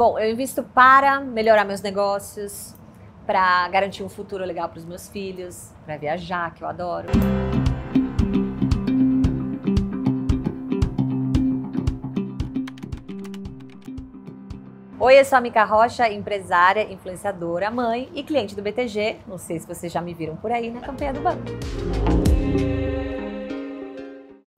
Bom, eu invisto para melhorar meus negócios, para garantir um futuro legal para os meus filhos, para viajar, que eu adoro. Oi, eu sou a Mica Rocha, empresária, influenciadora, mãe e cliente do BTG. Não sei se vocês já me viram por aí na campanha do banco.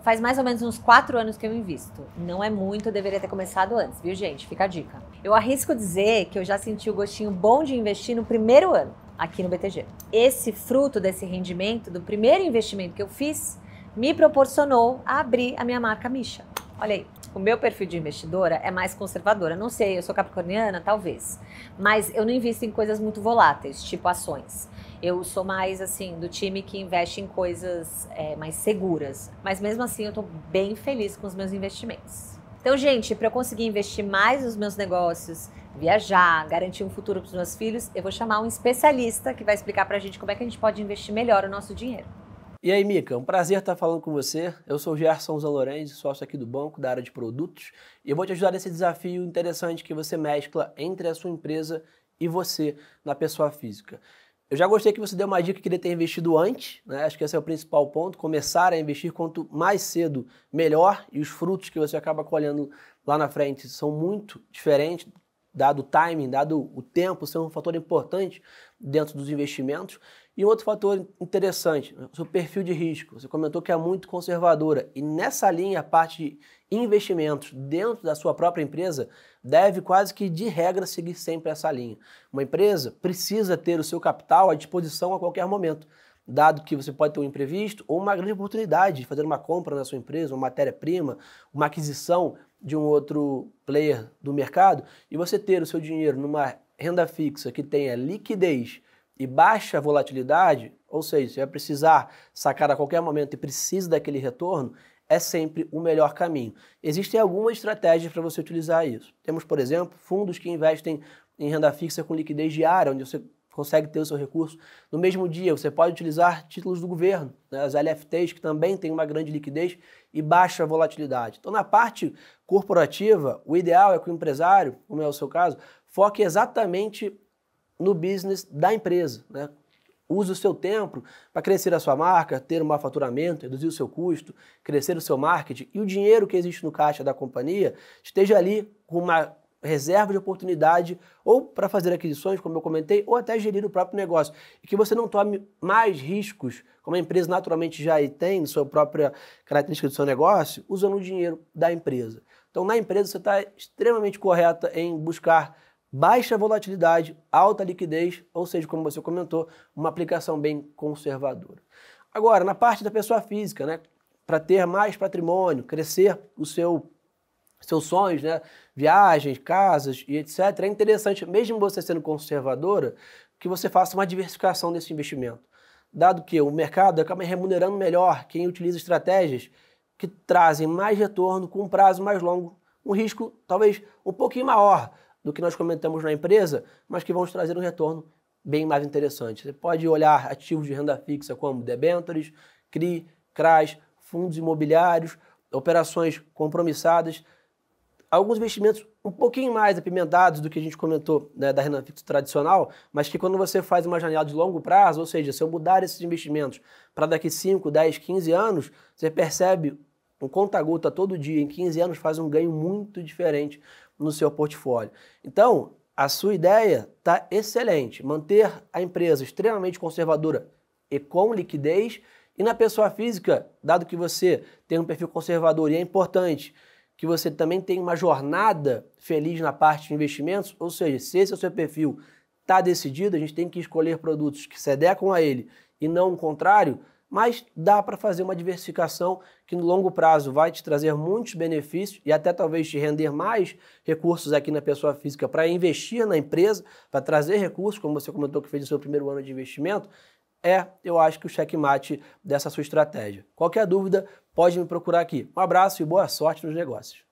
Faz mais ou menos uns quatro anos que eu invisto. Não é muito, eu deveria ter começado antes, viu, gente? Fica a dica. Eu arrisco dizer que eu já senti o gostinho bom de investir no primeiro ano aqui no BTG. Esse fruto desse rendimento do primeiro investimento que eu fiz me proporcionou a abrir a minha marca Misha. Olha aí, o meu perfil de investidora é mais conservadora. Não sei, eu sou capricorniana, talvez. Mas eu não invisto em coisas muito voláteis, tipo ações. Eu sou mais, assim, do time que investe em coisas é, mais seguras. Mas mesmo assim, eu tô bem feliz com os meus investimentos. Então, gente, para eu conseguir investir mais nos meus negócios, viajar, garantir um futuro para os meus filhos, eu vou chamar um especialista que vai explicar para a gente como é que a gente pode investir melhor o nosso dinheiro. E aí, Mica, um prazer estar falando com você. Eu sou o Gerson Zalorenzi, sócio aqui do banco, da área de produtos, e eu vou te ajudar nesse desafio interessante que você mescla entre a sua empresa e você na pessoa física. Eu já gostei que você deu uma dica que queria ter investido antes, né? acho que esse é o principal ponto, começar a investir quanto mais cedo, melhor, e os frutos que você acaba colhendo lá na frente são muito diferentes, dado o timing, dado o tempo, ser um fator importante dentro dos investimentos. E outro fator interessante, seu perfil de risco. Você comentou que é muito conservadora e nessa linha a parte de investimentos dentro da sua própria empresa deve quase que de regra seguir sempre essa linha. Uma empresa precisa ter o seu capital à disposição a qualquer momento, dado que você pode ter um imprevisto ou uma grande oportunidade de fazer uma compra na sua empresa, uma matéria-prima, uma aquisição de um outro player do mercado e você ter o seu dinheiro numa renda fixa que tenha liquidez e baixa volatilidade, ou seja, se vai precisar sacar a qualquer momento e precisa daquele retorno, é sempre o melhor caminho. Existem algumas estratégias para você utilizar isso. Temos, por exemplo, fundos que investem em renda fixa com liquidez diária, onde você consegue ter o seu recurso no mesmo dia. Você pode utilizar títulos do governo, né, as LFTs, que também têm uma grande liquidez e baixa volatilidade. Então, na parte corporativa, o ideal é que o empresário, como é o seu caso, foque exatamente no business da empresa. Né? Use o seu tempo para crescer a sua marca, ter um maior faturamento, reduzir o seu custo, crescer o seu marketing e o dinheiro que existe no caixa da companhia esteja ali com uma reserva de oportunidade ou para fazer aquisições, como eu comentei, ou até gerir o próprio negócio. E que você não tome mais riscos, como a empresa naturalmente já tem, sua própria característica do seu negócio, usando o dinheiro da empresa. Então, na empresa, você está extremamente correta em buscar baixa volatilidade, alta liquidez, ou seja, como você comentou, uma aplicação bem conservadora. Agora, na parte da pessoa física, né, para ter mais patrimônio, crescer o seu seus sonhos, né, viagens, casas e etc. É interessante, mesmo você sendo conservadora, que você faça uma diversificação desse investimento. Dado que o mercado acaba remunerando melhor quem utiliza estratégias que trazem mais retorno com um prazo mais longo, um risco talvez um pouquinho maior, do que nós comentamos na empresa, mas que vão te trazer um retorno bem mais interessante. Você pode olhar ativos de renda fixa como debentures, CRI, CRAs, fundos imobiliários, operações compromissadas, alguns investimentos um pouquinho mais apimentados do que a gente comentou né, da renda fixa tradicional, mas que quando você faz uma janela de longo prazo, ou seja, se eu mudar esses investimentos para daqui 5, 10, 15 anos, você percebe um conta-gota todo dia, em 15 anos, faz um ganho muito diferente no seu portfólio. Então, a sua ideia está excelente. Manter a empresa extremamente conservadora e com liquidez. E na pessoa física, dado que você tem um perfil conservador e é importante que você também tenha uma jornada feliz na parte de investimentos, ou seja, se esse é o seu perfil está decidido, a gente tem que escolher produtos que se adequam a ele e não o contrário mas dá para fazer uma diversificação que no longo prazo vai te trazer muitos benefícios e até talvez te render mais recursos aqui na pessoa física para investir na empresa, para trazer recursos, como você comentou que fez no seu primeiro ano de investimento. É, eu acho que o checkmate dessa sua estratégia. Qualquer dúvida, pode me procurar aqui. Um abraço e boa sorte nos negócios.